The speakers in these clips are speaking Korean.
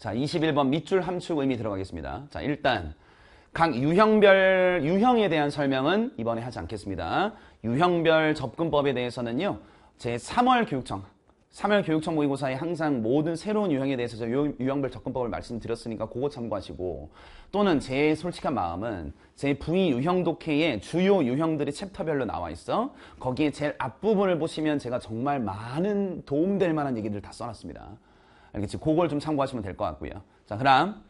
자, 21번 밑줄 함축 의미 들어가겠습니다. 자, 일단 각 유형별 유형에 대한 설명은 이번에 하지 않겠습니다. 유형별 접근법에 대해서는요. 제 3월 교육청 3월 교육청 모의고사에 항상 모든 새로운 유형에 대해서 저 유형별 접근법을 말씀드렸으니까 그거 참고하시고 또는 제 솔직한 마음은 제 부위 유형 독해의 주요 유형들이 챕터별로 나와 있어 거기에 제일 앞부분을 보시면 제가 정말 많은 도움될 만한 얘기들 을다 써놨습니다. 알겠지? 그걸 좀 참고하시면 될 것 같고요. 자, 그럼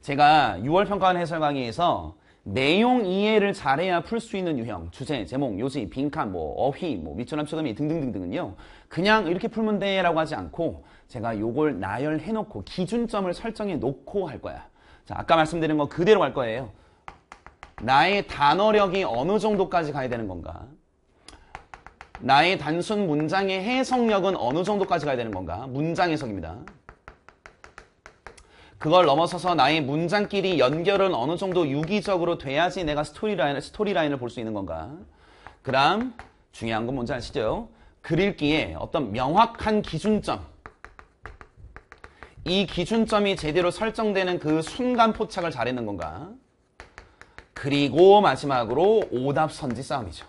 제가 6월 평가원 해설 강의에서 내용 이해를 잘해야 풀 수 있는 유형, 주제, 제목, 요지, 빈칸, 뭐 어휘, 뭐 미천함, 초담이 등등등등은요. 그냥 이렇게 풀면 돼라고 하지 않고 제가 요걸 나열해 놓고 기준점을 설정해 놓고 할 거야. 자, 아까 말씀드린 거 그대로 갈 거예요. 나의 단어력이 어느 정도까지 가야 되는 건가? 나의 단순 문장의 해석력은 어느 정도까지 가야 되는 건가? 문장 해석입니다. 그걸 넘어서서 나의 문장끼리 연결은 어느 정도 유기적으로 돼야지 내가 스토리라인, 스토리라인을 볼 수 있는 건가. 그 다음 중요한 건 뭔지 아시죠? 글읽기에 어떤 명확한 기준점. 이 기준점이 제대로 설정되는 그 순간 포착을 잘하는 건가. 그리고 마지막으로 오답 선지 싸움이죠.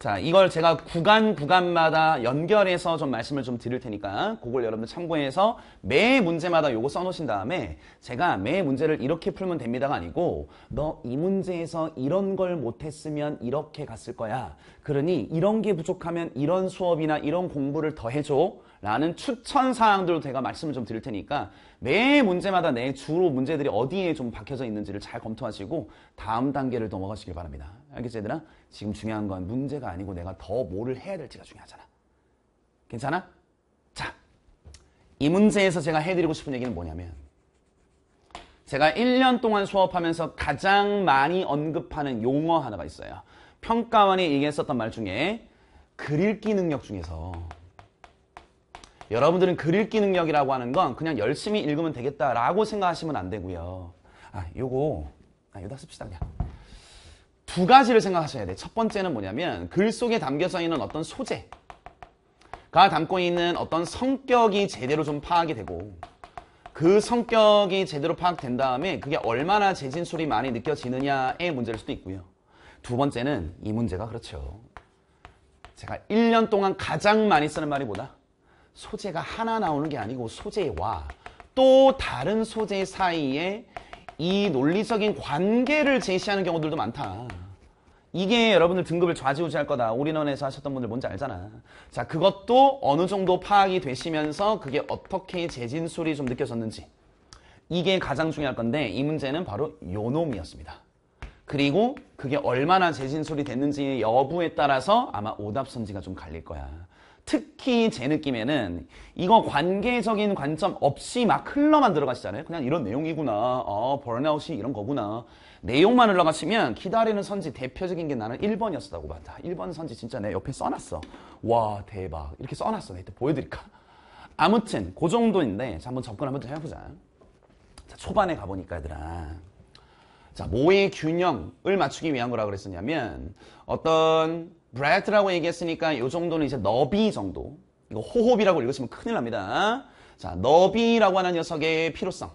자, 이걸 제가 구간 구간마다 연결해서 좀 말씀을 좀 드릴 테니까 그걸 여러분들 참고해서 매 문제마다 요거 써놓으신 다음에 제가 매 문제를 이렇게 풀면 됩니다가 아니고 너 이 문제에서 이런 걸 못했으면 이렇게 갔을 거야. 그러니 이런 게 부족하면 이런 수업이나 이런 공부를 더 해줘. 라는 추천 사항들도 제가 말씀을 좀 드릴 테니까 매 문제마다 내 주로 문제들이 어디에 좀 박혀져 있는지를 잘 검토하시고 다음 단계를 넘어가시길 바랍니다. 알겠지 얘들아? 지금 중요한 건 문제가 아니고 내가 더 뭐를 해야 될지가 중요하잖아. 괜찮아? 자, 이 문제에서 제가 해드리고 싶은 얘기는 뭐냐면 제가 1년 동안 수업하면서 가장 많이 언급하는 용어 하나가 있어요. 평가원이 얘기했었던 말 중에 그릴기 능력 중에서 여러분들은 그릴기 능력이라고 하는 건 그냥 열심히 읽으면 되겠다라고 생각하시면 안 되고요. 아, 요거 아, 요다 씁시다 그냥. 두 가지를 생각하셔야 돼요. 첫 번째는 뭐냐면 글 속에 담겨져 있는 어떤 소재가 담고 있는 어떤 성격이 제대로 좀 파악이 되고 그 성격이 제대로 파악된 다음에 그게 얼마나 재진술이 많이 느껴지느냐의 문제일 수도 있고요. 두 번째는 이 문제가 그렇죠. 제가 1년 동안 가장 많이 쓰는 말이 뭐다? 소재가 하나 나오는 게 아니고 소재와 또 다른 소재 사이에 이 논리적인 관계를 제시하는 경우들도 많다. 이게 여러분들 등급을 좌지우지할 거다. 올인원에서 하셨던 분들 뭔지 알잖아. 자, 그것도 어느 정도 파악이 되시면서 그게 어떻게 재진술이 좀 느껴졌는지. 이게 가장 중요할 건데 이 문제는 바로 요놈이었습니다. 그리고 그게 얼마나 재진술이 됐는지 여부에 따라서 아마 오답 선지가 좀 갈릴 거야. 특히 제 느낌에는 이거 관계적인 관점 없이 막 흘러만 들어가시잖아요. 그냥 이런 내용이구나. 어, 번아웃이 이런 거구나. 내용만 흘러가시면 기다리는 선지 대표적인 게 나는 1번이었다고 봤다. 1번 선지 진짜 내 옆에 써놨어. 와 대박. 이렇게 써놨어. 내가 보여드릴까? 아무튼 그 정도인데 자, 한번 접근 한번 해보자. 자, 초반에 가보니까 얘들아. 자, 모의 균형을 맞추기 위한 거라 그랬었냐면 어떤 브레트라고 얘기했으니까 이 정도는 이제 너비 정도. 이거 호흡이라고 읽으시면 큰일 납니다. 자, 너비라고 하는 녀석의 필요성.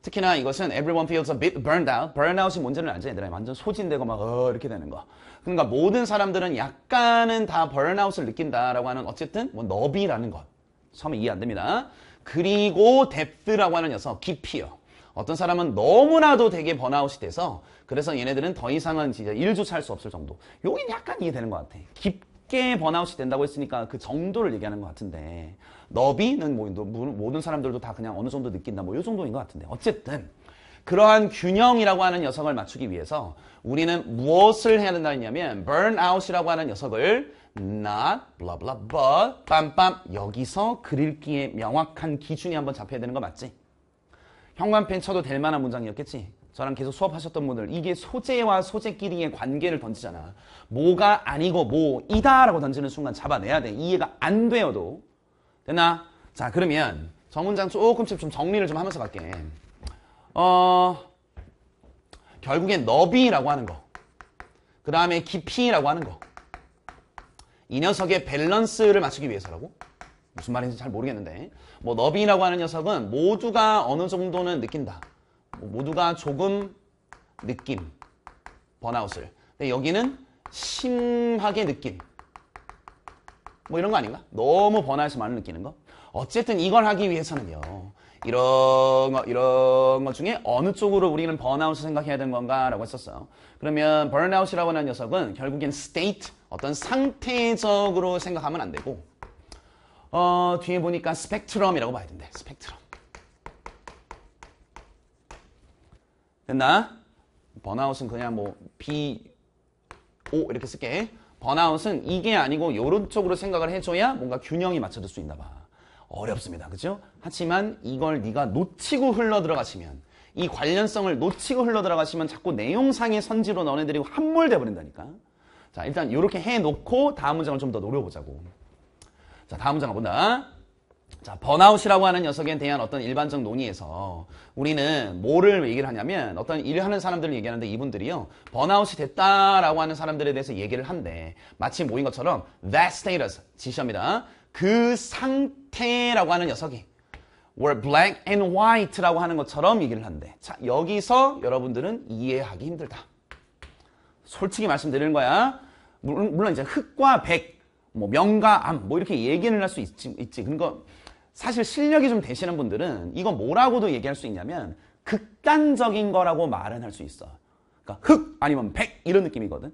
특히나 이것은 everyone feels a bit burned out. burnout이 문제는 알지 얘들아. 완전 소진되고 막 어, 이렇게 되는 거. 그러니까 모든 사람들은 약간은 다 burnout을 느낀다라고 하는 어쨌든 뭐 너비라는 것. 처음에 이해 안 됩니다. 그리고 depth라고 하는 녀석, 깊이요. 어떤 사람은 너무나도 되게 번아웃이 돼서 그래서 얘네들은 더 이상은 진짜 일조차 할 수 없을 정도. 요긴 약간 이해되는 것 같아. 깊게 번아웃이 된다고 했으니까 그 정도를 얘기하는 것 같은데 너비는 뭐, 뭐 모든 사람들도 다 그냥 어느 정도 느낀다 뭐 이 정도인 것 같은데 어쨌든 그러한 균형이라고 하는 녀석을 맞추기 위해서 우리는 무엇을 해야 된다 했냐면 burnout이라고 하는 녀석을 not, blah, blah, but, 빰빰 여기서 그릴기에 명확한 기준이 한번 잡혀야 되는 거 맞지? 현관펜 쳐도 될 만한 문장이었겠지. 저랑 계속 수업하셨던 분들 이게 소재와 소재끼리의 관계를 던지잖아. 뭐가 아니고 뭐이다 라고 던지는 순간 잡아내야 돼. 이해가 안 되어도 됐나? 자 그러면 저 문장 조금씩 좀 정리를 좀 하면서 갈게. 어 결국엔 너비라고 하는 거. 그 다음에 깊이라고 하는 거. 이 녀석의 밸런스를 맞추기 위해서라고. 무슨 말인지 잘 모르겠는데 뭐 너빙이라고 하는 녀석은 모두가 어느 정도는 느낀다. 뭐, 모두가 조금 느낌 번아웃을. 근데 여기는 심하게 느낌. 뭐 이런 거 아닌가? 너무 번아웃을 많이 느끼는 거. 어쨌든 이걸 하기 위해서는요. 이런 거, 이런 것 중에 어느 쪽으로 우리는 번아웃을 생각해야 되는 건가? 라고 했었어요. 그러면 번아웃이라고 하는 녀석은 결국엔 스테이트 어떤 상태적으로 생각하면 안 되고 어, 뒤에 보니까 스펙트럼이라고 봐야 된대. 스펙트럼. 됐나? 번아웃은 그냥 뭐 B, O 이렇게 쓸게. 번아웃은 이게 아니고 이런 쪽으로 생각을 해줘야 뭔가 균형이 맞춰질 수 있나 봐. 어렵습니다. 그죠? 하지만 이걸 네가 놓치고 흘러들어가시면 이 관련성을 놓치고 흘러들어가시면 자꾸 내용상의 선지로 너네들이 함몰돼 버린다니까. 자 일단 이렇게 해놓고 다음 문장을 좀 더 노려보자고. 자, 다음 문장 가본다. 자, 번아웃이라고 하는 녀석에 대한 어떤 일반적 논의에서 우리는 뭐를 얘기를 하냐면 어떤 일을 하는 사람들을 얘기하는데 이분들이요. 번아웃이 됐다라고 하는 사람들에 대해서 얘기를 한데 마치 모인 것처럼 that status, 지시합니다. 그 상태라고 하는 녀석이 were black and white라고 하는 것처럼 얘기를 한데 자, 여기서 여러분들은 이해하기 힘들다. 솔직히 말씀드리는 거야. 물론 이제 흑과 백뭐 명가암 뭐 이렇게 얘기를 할 수 있지, 있지. 그러니까 사실 실력이 좀 되시는 분들은 이거 뭐라고도 얘기할 수 있냐면 극단적인 거라고 말은 할 수 있어. 그러니까 흑 아니면 백 이런 느낌이거든.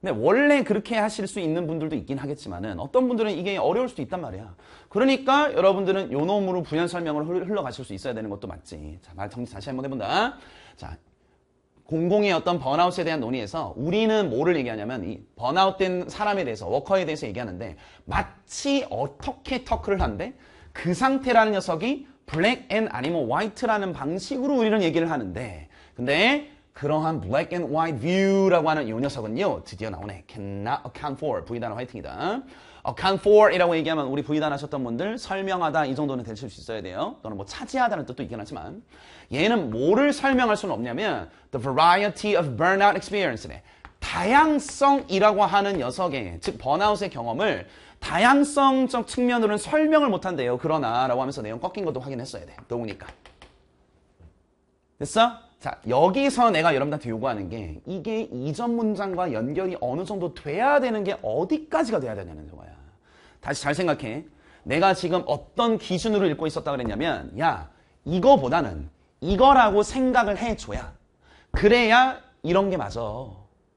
근데 원래 그렇게 하실 수 있는 분들도 있긴 하겠지만은 어떤 분들은 이게 어려울 수도 있단 말이야. 그러니까 여러분들은 요 놈으로 부연 설명을 흘러가실 수 있어야 되는 것도 맞지. 자, 말 정리 다시 한번 해본다. 자, 공공의 어떤 번아웃에 대한 논의에서 우리는 뭐를 얘기하냐면 이 번아웃된 사람에 대해서 워커에 대해서 얘기하는데 마치 어떻게 터크를 한데 그 상태라는 녀석이 블랙 앤 아니면 화이트라는 방식으로 우리는 얘기를 하는데 근데 그러한 black and white view라고 하는 이 녀석은요. 드디어 나오네. cannot account for. 부의단어 화이팅이다. account for 이라고 얘기하면 우리 부의단 하셨던 분들 설명하다 이 정도는 되실 수 있어야 돼요. 또는 뭐 차지하다는 뜻도 있긴 하지만 얘는 뭐를 설명할 수는 없냐면 the variety of burnout experience네. 다양성이라고 하는 녀석의 즉 번아웃의 경험을 다양성적 측면으로는 설명을 못한대요. 그러나 라고 하면서 내용 꺾인 것도 확인했어야 돼. 너무니까. 됐어? 자 여기서 내가 여러분한테 요구하는 게 이게 이전 문장과 연결이 어느 정도 돼야 되는 게 어디까지가 돼야 되냐는 거야. 다시 잘 생각해. 내가 지금 어떤 기준으로 읽고 있었다 그랬냐면 야 이거보다는 이거라고 생각을 해줘야 그래야 이런 게 맞아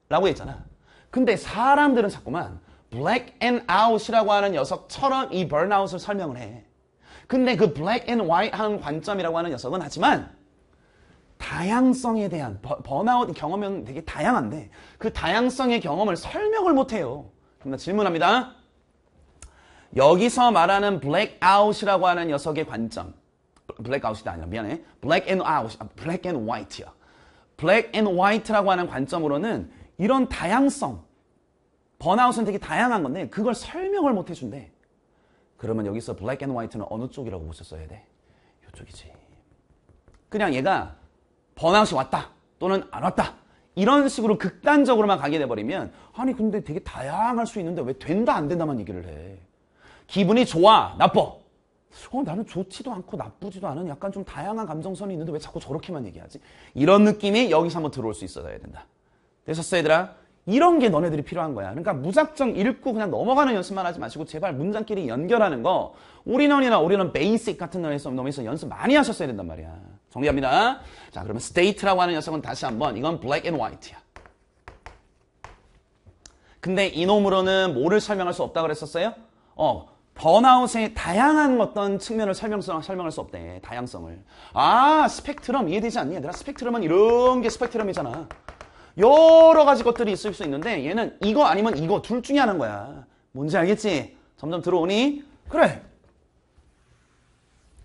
라고 했잖아. 근데 사람들은 자꾸만 black and out이라고 하는 녀석처럼 이 burnout을 설명을 해. 근데 그 black and white 하는 관점이라고 하는 녀석은 하지만 다양성에 대한 번아웃 경험은 되게 다양한데 그 다양성의 경험을 설명을 못해요. 그럼 질문합니다. 여기서 말하는 블랙아웃이라고 하는 녀석의 관점 블랙아웃이 아니라 미안해 블랙 앤 아웃 블랙 앤 화이트야 블랙 앤 화이트라고 하는 관점으로는 이런 다양성 번아웃은 되게 다양한 건데 그걸 설명을 못 해준대 그러면 여기서 블랙 앤 화이트는 어느 쪽이라고 보셨어야 돼? 이쪽이지 그냥 얘가 번아웃이 왔다 또는 안 왔다 이런 식으로 극단적으로만 가게 돼버리면 아니 근데 되게 다양할 수 있는데 왜 된다 안 된다만 얘기를 해 기분이 좋아 나빠 어 나는 좋지도 않고 나쁘지도 않은 약간 좀 다양한 감정선이 있는데 왜 자꾸 저렇게만 얘기하지 이런 느낌이 여기서 한번 들어올 수 있어야 된다 되셨어 얘들아 이런 게 너네들이 필요한 거야. 그러니까 무작정 읽고 그냥 넘어가는 연습만 하지 마시고 제발 문장끼리 연결하는 거 올인원이나 올인원 베이식 같은 거에서 너에서 연습 많이 하셨어야 된단 말이야. 정리합니다. 자, 그러면 state라고 하는 녀석은 다시 한번 이건 black and white야. 근데 이놈으로는 뭐를 설명할 수 없다고 그랬었어요? 어, 번아웃의 다양한 어떤 측면을 설명성, 설명할 수 없대. 다양성을. 아, 스펙트럼 이해되지 않니? 얘들아, 스펙트럼은 이런 게 스펙트럼이잖아. 여러 가지 것들이 있을 수 있는데 얘는 이거 아니면 이거 둘 중에 하나인 거야. 뭔지 알겠지? 점점 들어오니? 그래,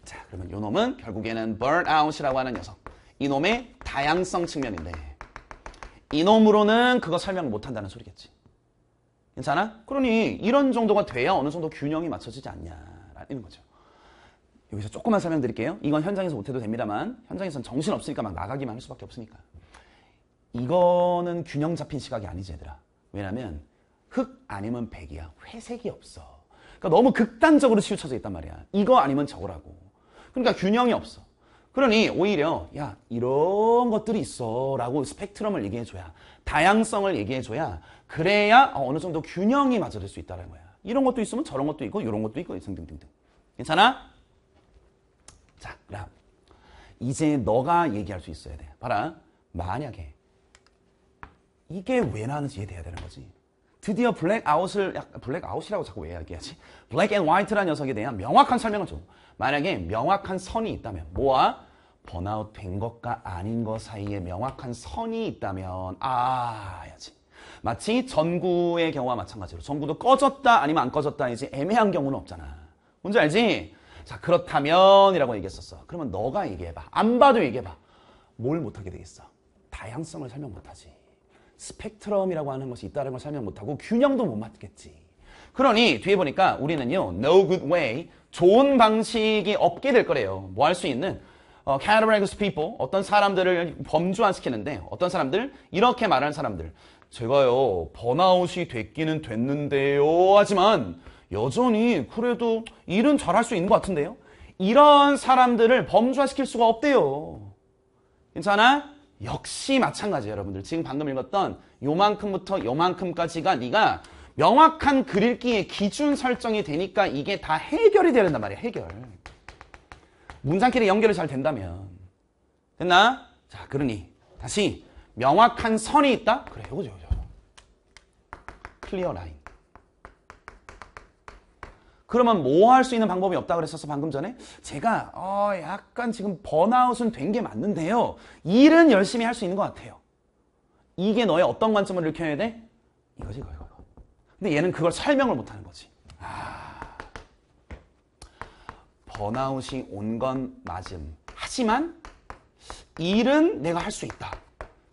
자, 그러면 요 놈은 결국에는 burnout이라고 하는 녀석. 이놈의 다양성 측면인데 이놈으로는 그거 설명 을 못한다는 소리겠지. 괜찮아? 그러니 이런 정도가 돼야 어느 정도 균형이 맞춰지지 않냐라는 거죠. 여기서 조금만 설명드릴게요. 이건 현장에서 못해도 됩니다만 현장에선 정신 없으니까 막 나가기만 할 수밖에 없으니까. 이거는 균형 잡힌 시각이 아니지 얘들아. 왜냐면 흑 아니면 백이야. 회색이 없어. 그러니까 너무 극단적으로 치우쳐져 있단 말이야. 이거 아니면 저거라고. 그러니까 균형이 없어. 그러니 오히려 야 이런 것들이 있어 라고 스펙트럼을 얘기해줘야 다양성을 얘기해줘야 그래야 어, 어느 정도 균형이 맞아들 수 있다는 거야. 이런 것도 있으면 저런 것도 있고 이런 것도 있고 등등등등. 괜찮아? 자 그럼 이제 너가 얘기할 수 있어야 돼. 봐라 만약에 이게 왜 나는지 이해돼야 되는 거지. 드디어 블랙아웃을 블랙아웃이라고 자꾸 왜 이야기하지? 블랙 앤 화이트라는 녀석에 대한 명확한 설명을 줘. 만약에 명확한 선이 있다면 뭐와 번아웃 된 것과 아닌 것 사이에 명확한 선이 있다면 아야지. 마치 전구의 경우와 마찬가지로 전구도 꺼졌다 아니면 안꺼졌다이제 애매한 경우는 없잖아. 뭔지 알지? 자 그렇다면이라고 얘기했었어. 그러면 너가 얘기해봐. 안 봐도 얘기해봐. 뭘 못하게 되겠어? 다양성을 설명 못하지. 스펙트럼이라고 하는 것이 있다는 걸 설명 못하고 균형도 못 맞겠지. 그러니 뒤에 보니까 우리는요. No good way. 좋은 방식이 없게 될 거래요. 뭐 할 수 있는 어, categorize people, 어떤 사람들을 범주화시키는데 어떤 사람들? 이렇게 말하는 사람들. 제가요, 번아웃이 됐기는 됐는데요. 하지만 여전히 그래도 일은 잘 할 수 있는 것 같은데요. 이런 사람들을 범주화시킬 수가 없대요. 괜찮아? 역시 마찬가지예요 여러분들 지금 방금 읽었던 요만큼부터 요만큼까지가 네가 명확한 글읽기의 기준 설정이 되니까 이게 다 해결이 되는단 말이야 해결 문장끼리 연결이 잘 된다면 됐나? 자 그러니 다시 명확한 선이 있다? 그래 요거죠 클리어 라인 그러면 뭐 할 수 있는 방법이 없다 고 그랬었어 방금 전에 제가 어 약간 지금 번아웃은 된 게 맞는데요 일은 열심히 할 수 있는 것 같아요 이게 너의 어떤 관점을 일으켜야 돼? 이거지 이거 이거 근데 얘는 그걸 설명을 못하는 거지 아 번아웃이 온 건 맞음 하지만 일은 내가 할 수 있다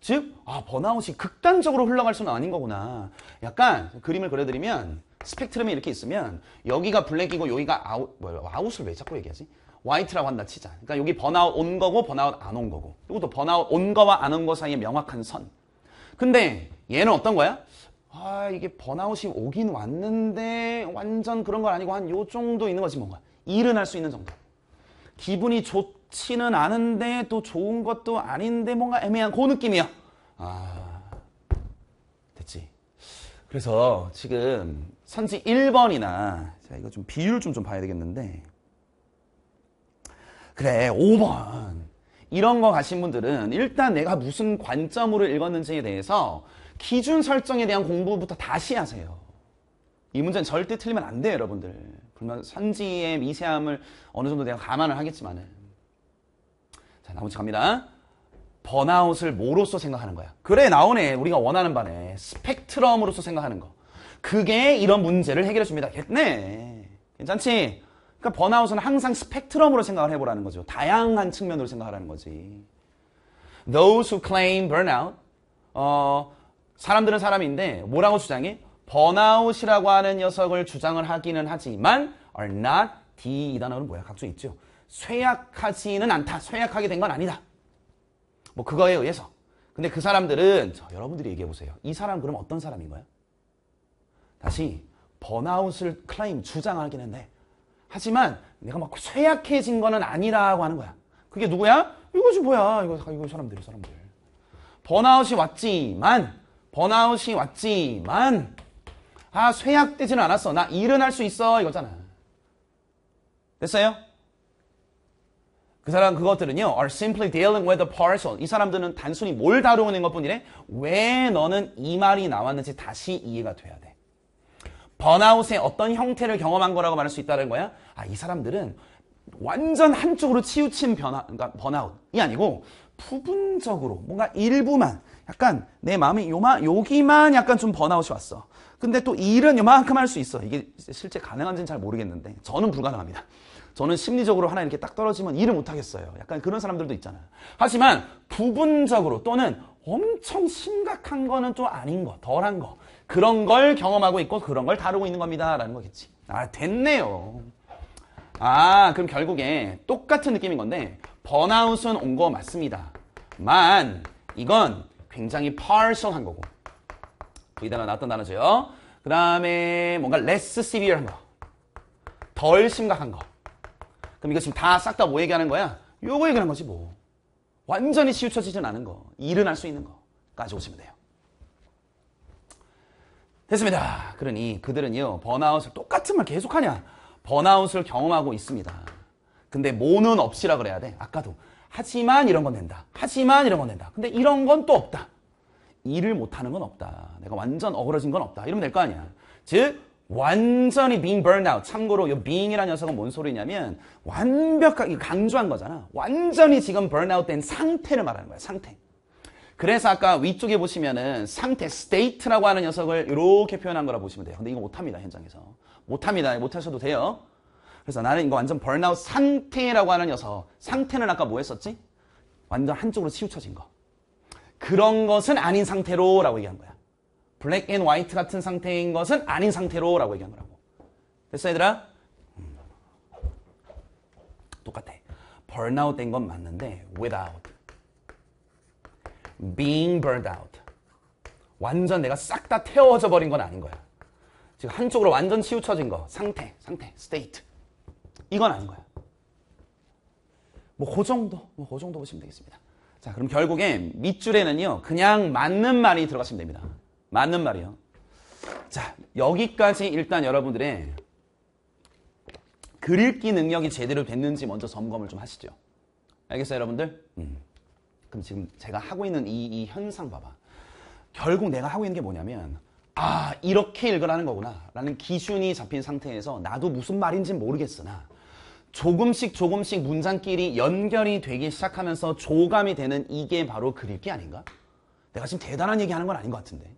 즉, 아, 번아웃이 극단적으로 흘러갈 수는 아닌 거구나. 약간 그림을 그려드리면 스펙트럼이 이렇게 있으면 여기가 블랙이고 여기가 아웃, 뭐 아웃을 왜 자꾸 얘기하지? 화이트라고 한다 치자. 그러니까 여기 번아웃 온 거고 번아웃 안 온 거고. 이것도 번아웃 온 거와 안 온 거 사이에 명확한 선. 근데 얘는 어떤 거야? 아 이게 번아웃이 오긴 왔는데 완전 그런 건 아니고 한 요 정도 있는 거지 뭔가. 일은 할 수 있는 정도. 기분이 좋지는 않은데 또 좋은 것도 아닌데 뭔가 애매한 그 느낌이야. 아 됐지. 그래서 지금 선지 1번이나 자 이거 좀 비율 좀 좀 봐야 되겠는데 그래 5번 이런 거 가신 분들은 일단 내가 무슨 관점으로 읽었는지에 대해서 기준 설정에 대한 공부부터 다시 하세요. 이 문제는 절대 틀리면 안 돼요, 여러분들. 물론 선지의 미세함을 어느 정도 내가 감안을 하겠지만은. 자, 나머지 갑니다. 번아웃을 뭐로써 생각하는 거야? 그래, 나오네. 우리가 원하는 반에 스펙트럼으로서 생각하는 거. 그게 이런 문제를 해결해 줍니다. 네. 괜찮지? 그러니까 번아웃은 항상 스펙트럼으로 생각을 해보라는 거죠. 다양한 측면으로 생각하라는 거지. Those who claim burnout, 어, 사람들은 사람인데 뭐라고 주장해? 번아웃이라고 하는 녀석을 주장을 하기는 하지만 are not D 이 단어는 뭐야? 각종 있죠. 쇠약하지는 않다. 쇠약하게 된 건 아니다. 뭐 그거에 의해서. 근데 그 사람들은 저, 여러분들이 얘기해 보세요. 이 사람 그럼 어떤 사람인가요? 다시 번아웃을 클라임 주장하기는 해. 하지만 내가 막 쇠약해진 거는 아니라고 하는 거야. 그게 누구야? 이거지 뭐야? 이거 이거 사람들이 사람들. 번아웃이 왔지만 번아웃이 왔지만 아 쇠약되지는 않았어. 나 일은 할 수 있어 이거잖아. 됐어요? 그 사람 그것들은요 are simply dealing with the parcel 이 사람들은 단순히 뭘 다루는 것뿐이래 왜 너는 이 말이 나왔는지 다시 이해가 돼야 돼 번아웃의 어떤 형태를 경험한 거라고 말할 수 있다는 거야. 아, 이 사람들은 완전 한쪽으로 치우친 변화, 그러니까 번아웃이 아니고 부분적으로 뭔가 일부만 약간 내 마음이 요만 여기만 약간 좀 번아웃이 왔어. 근데 또 일은 요만큼 할 수 있어. 이게 실제 가능한지는 잘 모르겠는데 저는 불가능합니다. 저는 심리적으로 하나 이렇게 딱 떨어지면 일을 못 하겠어요. 약간 그런 사람들도 있잖아요. 하지만 부분적으로 또는 엄청 심각한 거는 또 아닌 거, 덜한 거. 그런 걸 경험하고 있고 그런 걸 다루고 있는 겁니다라는 거겠지. 아 됐네요. 아 그럼 결국에 똑같은 느낌인 건데 번아웃은 온 거 맞습니다. 만 이건 굉장히 파셜한 거고 V단어 나왔던 단어죠. 그 다음에 뭔가 less severe한 거. 덜 심각한 거. 그럼 이거 지금 다 싹 다 뭐 얘기하는 거야? 요거 얘기하는 거지 뭐. 완전히 치우쳐지진 않은 거. 일은 할 수 있는 거까지 오시면 돼요. 됐습니다. 그러니 그들은요, 번아웃을 똑같은 말 계속하냐? 번아웃을 경험하고 있습니다. 근데 모는 없이라 그래야 돼. 아까도. 하지만 이런 건 된다. 하지만 이런 건 된다. 근데 이런 건 또 없다. 일을 못하는 건 없다. 내가 완전 어그러진 건 없다. 이러면 될 거 아니야. 즉, 완전히 being burned out. 참고로 이 being이라는 녀석은 뭔 소리냐면 완벽하게 강조한 거잖아. 완전히 지금 burn out 된 상태를 말하는 거야. 상태. 그래서 아까 위쪽에 보시면은 상태, state라고 하는 녀석을 이렇게 표현한 거라 보시면 돼요. 근데 이거 못합니다, 현장에서. 못합니다. 못하셔도 돼요. 그래서 나는 이거 완전 벌나웃 상태라고 하는 녀석. 상태는 아까 뭐 했었지? 완전 한쪽으로 치우쳐진 거. 그런 것은 아닌 상태로 라고 얘기한 거야. 블랙 앤 화이트 같은 상태인 것은 아닌 상태로 라고 얘기한 거라고. 됐어, 얘들아? 음. 똑같아. 벌나웃 된건 맞는데 without. being burned out. 완전 내가 싹 다 태워져 버린 건 아닌 거야. 지금 한쪽으로 완전 치우쳐진 거. 상태, 상태, state. 이건 아닌 거야. 뭐 그 정도, 뭐그 정도 보시면 되겠습니다. 자, 그럼 결국에 밑줄에는요. 그냥 맞는 말이 들어가시면 됩니다. 맞는 말이요. 자, 여기까지 일단 여러분들의 글 읽기 능력이 제대로 됐는지 먼저 점검을 좀 하시죠. 알겠어요, 여러분들? 음. 그럼 지금 제가 하고 있는 이, 이 현상 봐봐. 결국 내가 하고 있는 게 뭐냐면 아 이렇게 읽으라는 거구나 라는 기준이 잡힌 상태에서 나도 무슨 말인지 모르겠으나 조금씩 조금씩 문장끼리 연결이 되기 시작하면서 조감이 되는 이게 바로 그릴기 아닌가? 내가 지금 대단한 얘기하는 건 아닌 것 같은데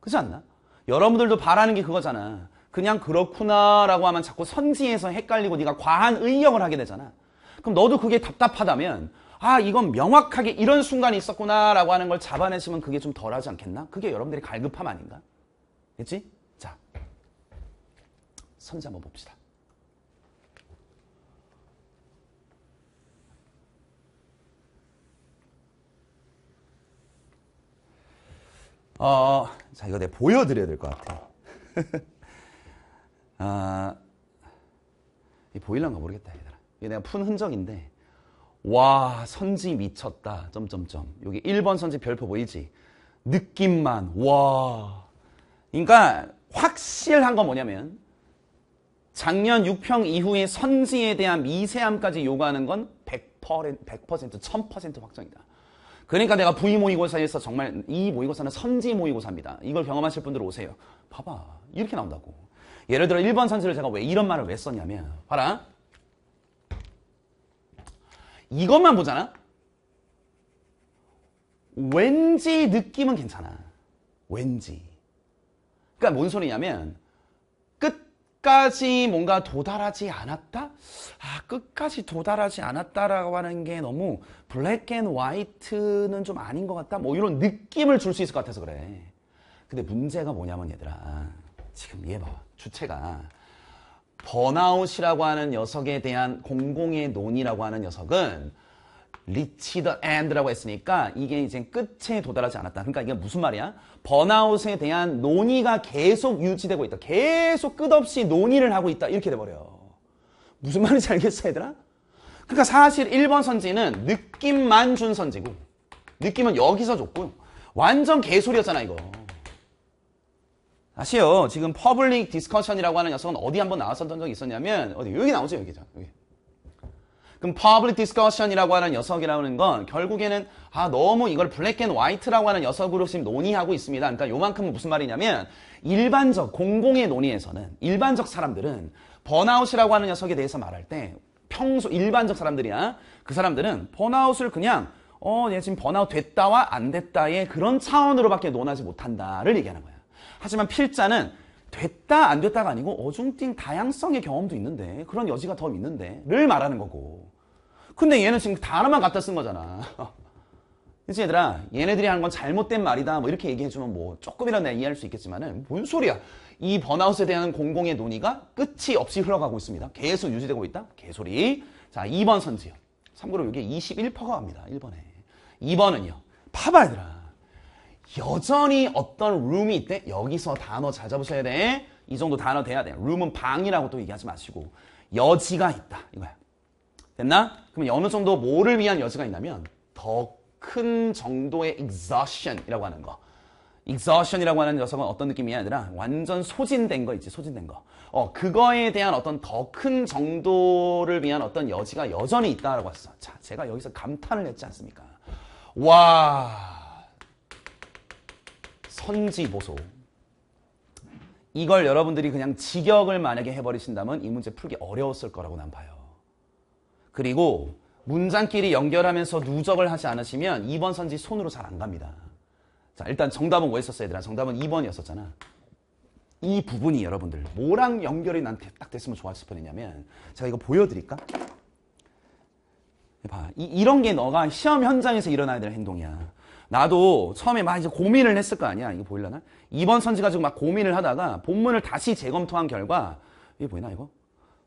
그렇지 않나? 여러분들도 바라는 게 그거잖아 그냥 그렇구나 라고 하면 자꾸 선지에서 헷갈리고 네가 과한 의역을 하게 되잖아 그럼 너도 그게 답답하다면 아 이건 명확하게 이런 순간이 있었구나라고 하는 걸 잡아내시면 그게 좀 덜하지 않겠나? 그게 여러분들이 갈급함 아닌가? 그치? 자 선지 한번 봅시다. 어, 자, 이거 내가 보여드려야 될 것 같아. 아, 이 보일란가 모르겠다, 얘들아. 이게 내가 푼 흔적인데, 와 선지 미쳤다 점점점 여기 1번 선지 별표 보이지 느낌만 와 그러니까 확실한 건 뭐냐면 작년 6평 이후에 선지에 대한 미세함까지 요구하는 건 100%, 100% 확정이다 그러니까 내가 부위 모의고사에서 정말 이 모의고사는 선지 모의고사입니다 이걸 경험하실 분들 오세요 봐봐 이렇게 나온다고 예를 들어 1번 선지를 제가 왜 이런 말을 왜 썼냐면 봐라 이것만 보잖아? 왠지 느낌은 괜찮아. 왠지. 그러니까 뭔 소리냐면 끝까지 뭔가 도달하지 않았다? 아, 끝까지 도달하지 않았다라고 하는 게 너무 블랙 앤 화이트는 좀 아닌 것 같다? 뭐 이런 느낌을 줄 수 있을 것 같아서 그래. 근데 문제가 뭐냐면 얘들아 지금 얘 봐. 주체가 번아웃이라고 하는 녀석에 대한 공공의 논의라고 하는 녀석은 리치 더 엔드라고 했으니까 이게 이제 끝에 도달하지 않았다. 그러니까 이게 무슨 말이야? 번아웃에 대한 논의가 계속 유지되고 있다. 계속 끝없이 논의를 하고 있다. 이렇게 돼버려. 무슨 말인지 알겠어 얘들아? 그러니까 사실 1번 선지는 느낌만 준 선지고 느낌은 여기서 줬고 완전 개소리였잖아 이거. 아시오? 지금 퍼블릭 디스커션이라고 하는 녀석은 어디 한번 나왔었던 적이 있었냐면, 어디, 여기 나오죠, 여기죠, 여기. 그럼 퍼블릭 디스커션이라고 하는 녀석이라는 건 결국에는 아 너무 이걸 블랙 앤 화이트라고 하는 녀석으로 지금 논의하고 있습니다. 그러니까 요만큼은 무슨 말이냐면 일반적 공공의 논의에서는 일반적 사람들은 번아웃이라고 하는 녀석에 대해서 말할 때 평소 일반적 사람들이야 그 사람들은 번아웃을 그냥 어얘 지금 번아웃 됐다와 안 됐다의 그런 차원으로밖에 논하지 못한다를 얘기하는 거야. 하지만 필자는 됐다 안 됐다가 아니고 어중띵 다양성의 경험도 있는데 그런 여지가 더 있는데 를 말하는 거고 근데 얘는 지금 단어만 갖다 쓴 거잖아 그치 얘들아 얘네들이 하는 건 잘못된 말이다 뭐 이렇게 얘기해주면 뭐 조금이라도 내가 이해할 수 있겠지만은 뭔 소리야 이 번아웃에 대한 공공의 논의가 끝이 없이 흘러가고 있습니다 계속 유지되고 있다 개소리 자 2번 선지요 참고로 이게 21%가 갑니다 1번에 2번은요 파봐 얘들아 여전히 어떤 룸이 있대? 여기서 단어 잘 잡으셔야 돼. 이 정도 단어 돼야 돼. 룸은 방이라고 또 얘기하지 마시고 여지가 있다. 이거야. 됐나? 그러면 어느 정도 뭐를 위한 여지가 있냐면 더 큰 정도의 exhaustion이라고 하는 거. exhaustion이라고 하는 녀석은 어떤 느낌이 아니라 완전 소진된 거 있지, 소진된 거. 어, 그거에 대한 어떤 더 큰 정도를 위한 어떤 여지가 여전히 있다라고 했어. 자, 제가 여기서 감탄을 했지 않습니까? 와... 선지 보소. 이걸 여러분들이 그냥 직역을 만약에 해버리신다면 이 문제 풀기 어려웠을 거라고 난 봐요. 그리고 문장끼리 연결하면서 누적을 하지 않으시면 2번 선지 손으로 잘 안 갑니다. 자 일단 정답은 뭐였었어 얘들아? 정답은 2번이었었잖아. 이 부분이 여러분들 뭐랑 연결이 나한테 딱 됐으면 좋았을 뻔했냐면 제가 이거 보여드릴까? 봐. 이, 런게 너가 시험 현장에서 일어나야 될 행동이야. 나도 처음에 막 이제 고민을 했을 거 아니야. 이거 보일려나 이번 선지 가지고 막 고민을 하다가 본문을 다시 재검토한 결과 이게 보이나 이거?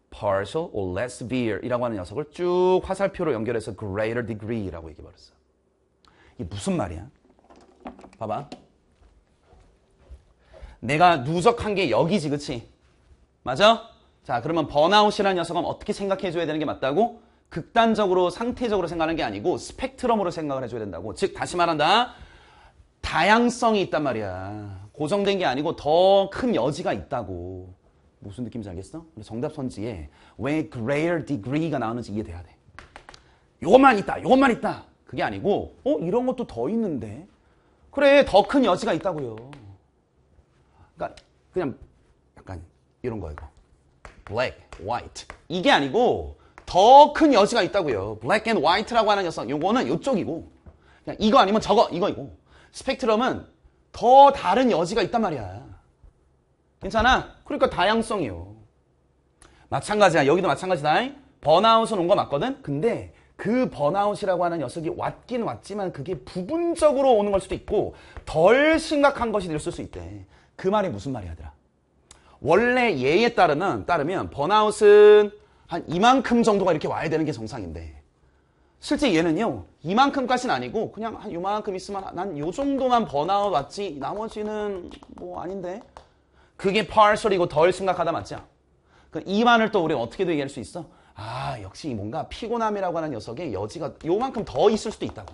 partial or less severe 이라고 하는 녀석을 쭉 화살표로 연결해서 greater degree라고 얘기해버렸어. 이게 무슨 말이야? 봐봐. 내가 누적한 게 여기지, 그치? 맞아? 자, 그러면 번아웃이라는 녀석은 어떻게 생각해줘야 되는 게 맞다고? 극단적으로 상태적으로 생각하는 게 아니고 스펙트럼으로 생각을 해줘야 된다고. 즉 다시 말한다. 다양성이 있단 말이야. 고정된 게 아니고 더 큰 여지가 있다고. 무슨 느낌인지 알겠어? 정답 선지에 왜 greater degree가 나오는지 이해돼야 돼. 요것만 있다. 요것만 있다. 그게 아니고 어? 이런 것도 더 있는데. 그래. 더 큰 여지가 있다고요. 그러니까 그냥 약간 이런 거 이거. black, white. 이게 아니고 더큰 여지가 있다고요. black and white라고 하는 여성, 요거는 요쪽이고 그냥 이거 아니면 저거, 이거이고 스펙트럼은 더 다른 여지가 있단 말이야. 괜찮아? 그러니까 다양성이요. 마찬가지야. 여기도 마찬가지다. 번아웃은 온 거 맞거든? 근데 그 번아웃이라고 하는 녀석이 왔긴 왔지만 그게 부분적으로 오는 걸 수도 있고 덜 심각한 것이 될수 있대. 그 말이 무슨 말이야, 얘들아? 원래 예에 따르면, 따르면 번아웃은 한 이만큼 정도가 이렇게 와야 되는 게 정상인데 실제 얘는요 이만큼까지는 아니고 그냥 한 요만큼 있으면 난 요 정도만 번아웃 왔지 나머지는 뭐 아닌데 그게 파셜이고 덜 심각하다 맞죠? 그 이만을 또 우리 어떻게도 얘기할 수 있어? 아 역시 뭔가 피곤함이라고 하는 녀석의 여지가 요만큼 더 있을 수도 있다고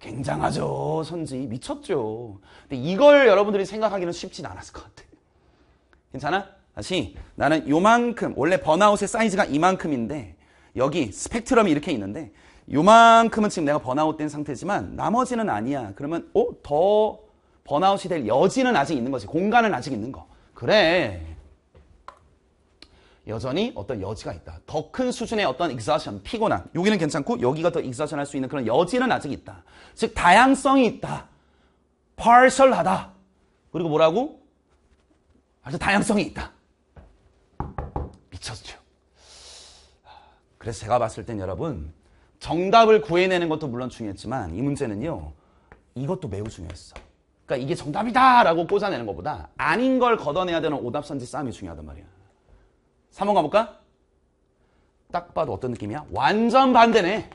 굉장하죠 선지 미쳤죠 근데 이걸 여러분들이 생각하기는 쉽진 않았을 것 같아 괜찮아? 다시 나는 요만큼 원래 번아웃의 사이즈가 이만큼인데 여기 스펙트럼이 이렇게 있는데 요만큼은 지금 내가 번아웃된 상태지만 나머지는 아니야. 그러면 어? 더 번아웃이 될 여지는 아직 있는 거지. 공간은 아직 있는 거. 그래. 여전히 어떤 여지가 있다. 더 큰 수준의 어떤 익사션, 피곤함. 여기는 괜찮고 여기가 더 익사션 할수 있는 그런 여지는 아직 있다. 즉 다양성이 있다. 파셜하다. 그리고 뭐라고? 아주 다양성이 있다. 그래서 제가 봤을 땐 여러분 정답을 구해내는 것도 물론 중요했지만 이 문제는요. 이것도 매우 중요했어. 그러니까 이게 정답이다 라고 꽂아내는 것보다 아닌 걸 걷어내야 되는 오답선지 싸움이 중요하단 말이야. 3번 가볼까? 딱 봐도 어떤 느낌이야? 완전 반대네.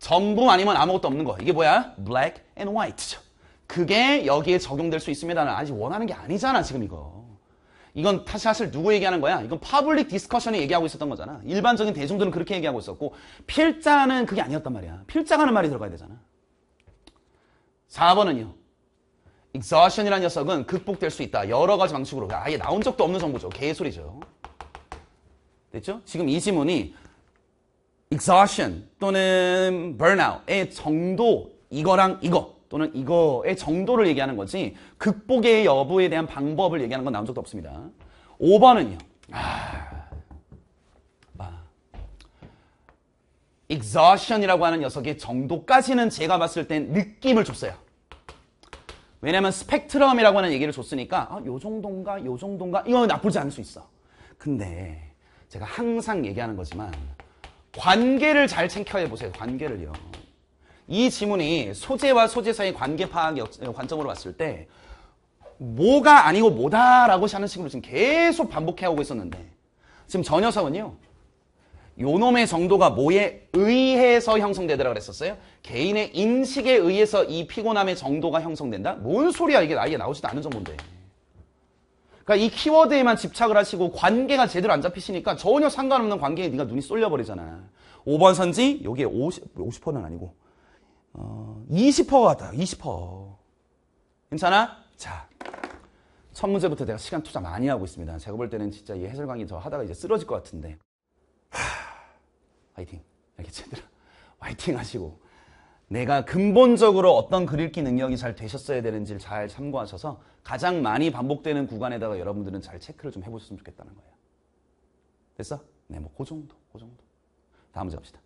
전부 아니면 아무것도 없는 거. 이게 뭐야? black and white죠. 그게 여기에 적용될 수 있습니다는 아직 원하는 게 아니잖아 지금 이거. 이건 사실 누구 얘기하는 거야? 이건 파블릭 디스커션이 얘기하고 있었던 거잖아. 일반적인 대중들은 그렇게 얘기하고 있었고 필자는 그게 아니었단 말이야. 필자가는 하 말이 들어가야 되잖아. 4번은요. exhaustion이라는 녀석은 극복될 수 있다. 여러 가지 방식으로. 아예 나온 적도 없는 정보죠. 개소리죠. 됐죠? 지금 이 지문이 exhaustion 또는 burnout의 정도 이거랑 이거 또는 이거의 정도를 얘기하는 거지 극복의 여부에 대한 방법을 얘기하는 건 나온 적도 없습니다. 5번은요. 아, 아. exhaustion이라고 하는 녀석의 정도까지는 제가 봤을 땐 느낌을 줬어요. 왜냐면 스펙트럼이라고 하는 얘기를 줬으니까 아, 요 정도인가 요 정도인가 이건 나쁘지 않을 수 있어. 근데 제가 항상 얘기하는 거지만 관계를 잘 챙겨해 보세요. 관계를요. 이 지문이 소재와 소재 사이 의 관계 파악 어, 관점으로 봤을 때 뭐가 아니고 뭐다라고 하는 식으로 지금 계속 반복해 오고 있었는데 지금 저 녀석은요. 요놈의 정도가 뭐에 의해서 형성되더라 그랬었어요? 개인의 인식에 의해서 이 피곤함의 정도가 형성된다? 뭔 소리야 이게 아예 나오지도 않은 정보인데. 그러니까 이 키워드에만 집착을 하시고 관계가 제대로 안 잡히시니까 전혀 상관없는 관계에 네가 눈이 쏠려버리잖아. 5번 선지 여기에 50, 50%는 아니고 어, 20%가 같아 20%. 괜찮아? 자. 첫 문제부터 내가 시간 투자 많이 하고 있습니다. 제가 볼 때는 진짜 이 해설 강의 저 하다가 이제 쓰러질 것 같은데. 하, 화이팅. 이렇게 제대로 화이팅 하시고. 내가 근본적으로 어떤 그릴기 능력이 잘 되셨어야 되는지를 잘 참고하셔서 가장 많이 반복되는 구간에다가 여러분들은 잘 체크를 좀 해보셨으면 좋겠다는 거예요. 됐어? 네, 뭐, 그 정도, 그 정도. 다음 문제 갑시다.